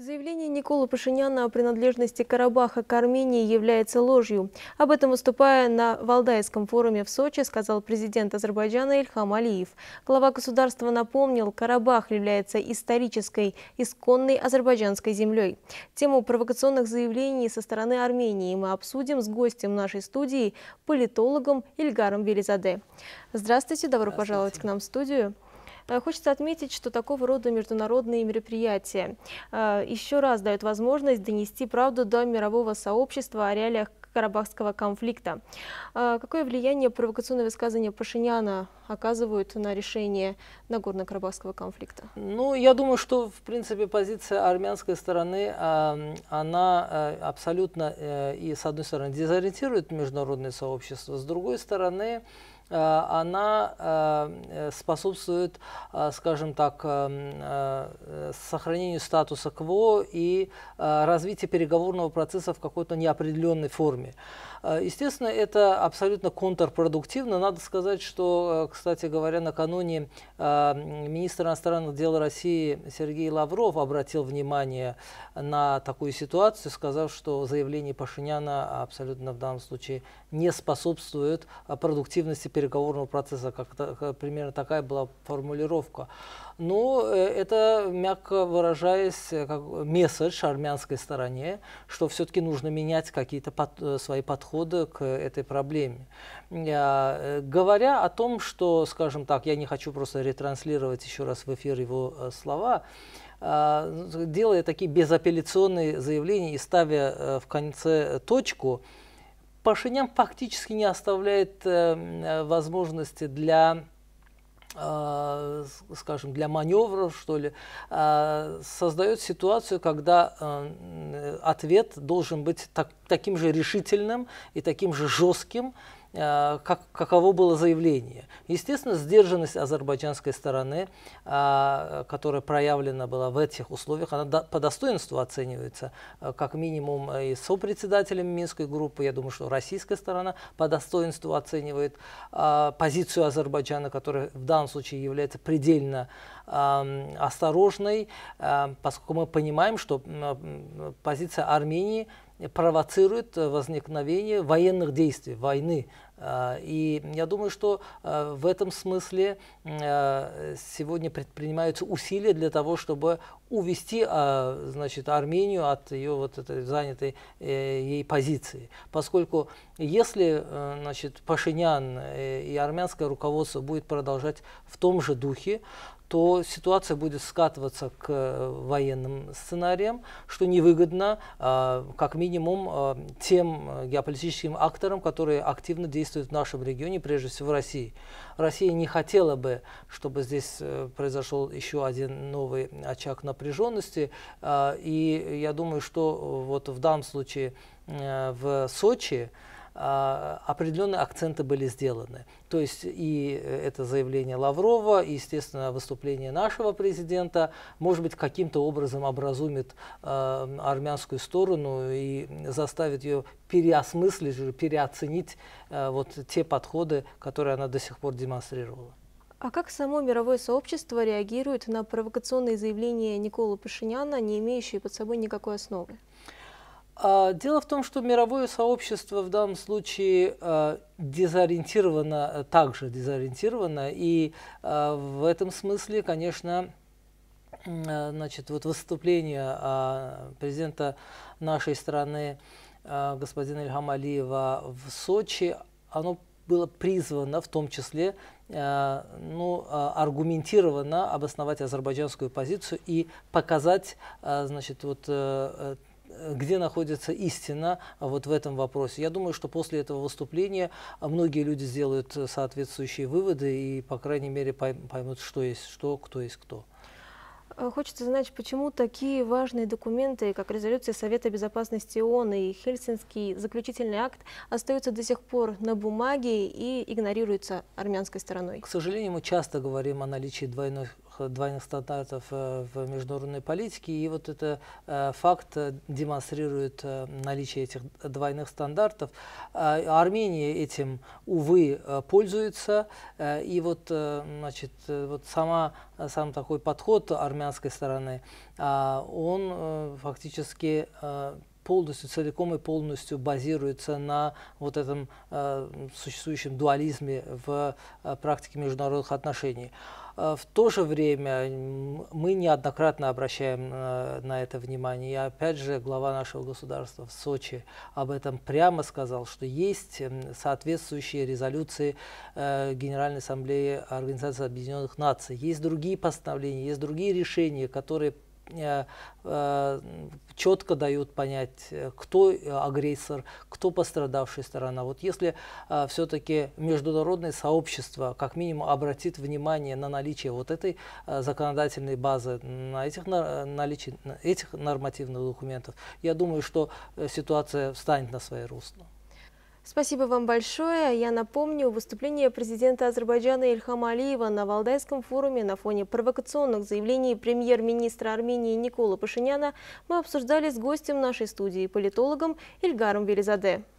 Заявление Николы Пашиняна о принадлежности Карабаха к Армении является ложью. Об этом, выступая на Валдайском форуме в Сочи, сказал президент Азербайджана Ильхам Алиев. Глава государства напомнил, Карабах является исторической, исконной азербайджанской землей. Тему провокационных заявлений со стороны Армении мы обсудим с гостем нашей студии, политологом Ильгаром Велизаде. Здравствуйте, добро Здравствуйте. пожаловать к нам в студию. Э, хочется отметить, что такого рода международные мероприятия э, еще раз дают возможность донести правду до мирового сообщества о реалиях Карабахского конфликта. Э, какое влияние провокационные высказывания Пашиняна оказывают на решение Нагорно-Карабахского конфликта? Ну, я думаю, что, в принципе, позиция армянской стороны, она абсолютно, и с одной стороны, дезориентирует международное сообщество, с другой стороны, Э, она э, э, способствует, скажем так, сохранению статуса КВО и развитию переговорного процесса в какой-то неопределенной форме. Естественно, это абсолютно контрпродуктивно. Надо сказать, что, кстати говоря, накануне министр иностранных дел России Сергей Лавров обратил внимание на такую ситуацию, сказав, что заявление Пашиняна абсолютно в данном случае не способствует продуктивности переговорного процесса, как, примерно такая была формулировка. Но э, это, мягко выражаясь, э, как месседж армянской стороне, что все-таки нужно менять какие-то под, э, свои подходы к этой проблеме. Говоря о том, что, скажем так, я не хочу просто ретранслировать еще раз в эфир его слова, делая такие безапелляционные заявления и ставя в конце точку, Пашинян фактически не оставляет э, возможности для э, скажем, для маневров, что ли, а, создает ситуацию, когда э, ответ должен быть так, таким же решительным и таким же жестким, э, как, каково было заявление. Естественно, сдержанность азербайджанской стороны, э, которая проявлена была в этих условиях, она по достоинству оценивается, э, как минимум и сопредседателем Минской группы, я думаю, что российская сторона по достоинству оценивает позицию Азербайджана, которая в данном случае является предельно эм, осторожной, поскольку мы понимаем, что позиция Армении – провоцирует э, возникновение военных действий, войны а, и я думаю, что а, в этом смысле а, сегодня предпринимаются усилия для того, чтобы увести значит, Армению от ее вот этой занятой э, ей позиции. Поскольку если э, значит, Пашинян э, и армянское руководство будет продолжать в том же духе, то ситуация будет скатываться к военным сценариям, что невыгодно, как минимум, тем геополитическим акторам, которые активно действуют действует в нашем регионе, прежде всего в России. Россия не хотела бы, чтобы здесь э, произошел еще один новый очаг напряженности. А, и я думаю, что вот в данном случае э, в Сочи а, определенные акценты были сделаны. То есть и э, это заявление Лаврова, и, естественно, выступление нашего президента, может быть, каким-то образом образумит э, армянскую сторону и заставит ее переосмыслить, переоценить э, вот те подходы, которые она до сих пор демонстрировала. А как само мировое сообщество реагирует на провокационные заявления Николы Пашиняна, не имеющие под собой никакой основы? А, дело в том, что мировое сообщество в данном случае а, дезориентировано, э, также дезориентировано, и а, в этом смысле, конечно, э, значит, вот выступление президента нашей страны господина Ильхам Алиева в Сочи, оно было призвано в том числе ну, аргументированно обосновать азербайджанскую позицию и показать значит, вот, э, где находится истина вот в этом вопросе. Я думаю, что после этого выступления многие люди сделают соответствующие выводы и, по крайней мере, поймут, что есть что, кто есть кто. Э, хочется знать, почему такие важные документы, как резолюция Совета Безопасности ООН и Хельсинский заключительный акт, остаются до сих пор на бумаге и игнорируются армянской стороной? К сожалению, мы часто говорим о наличии двойных двойных стандартов э, в международной политике. И вот этот э, факт э, демонстрирует наличие этих двойных стандартов. А, Армения этим, увы, пользуется. И вот, значит, вот сама, сам такой подход армянской стороны, а, он фактически полностью, целиком и полностью базируется на вот этом э, существующем дуализме в э, практике международных отношений. Э, в то же время мы неоднократно обращаем э, на это внимание. И опять же, глава нашего государства в Сочи об этом прямо сказал, что есть эм, соответствующие резолюции э, Генеральной Ассамблеи Организации Объединенных Наций, есть другие постановления, есть другие решения, которые четко дают понять, э, кто э, агрессор, кто пострадавшая сторона. Вот если э, все-таки международное сообщество как минимум обратит внимание на наличие вот этой э, законодательной базы, на этих, на, наличие, на этих нормативных документов, я думаю, что э, ситуация встанет на свои русла. Спасибо вам большое. Я напомню, выступление президента Азербайджана Ильхама Алиева на Валдайском форуме на фоне провокационных заявлений премьер-министра Армении Никола Пашиняна мы обсуждали с гостем нашей студии, политологом Ильгаром Велизаде.